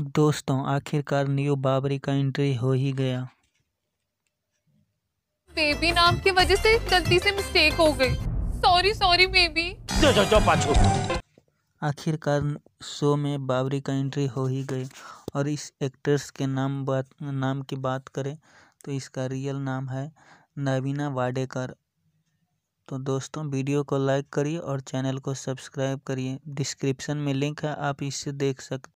दोस्तों आखिरकार न्यू बाबरी का एंट्री हो ही गया बेबी नाम की वजह से गलती से मिस्टेक हो गई सॉरी सॉरी बेबी आखिरकार शो में बाबरी का एंट्री हो ही गई और इस एक्ट्रेस के नाम बात नाम की बात करें तो इसका रियल नाम है नवीना वाडेकर तो दोस्तों वीडियो को लाइक करिए और चैनल को सब्सक्राइब करिए डिस्क्रिप्शन में लिंक है आप इससे देख सकते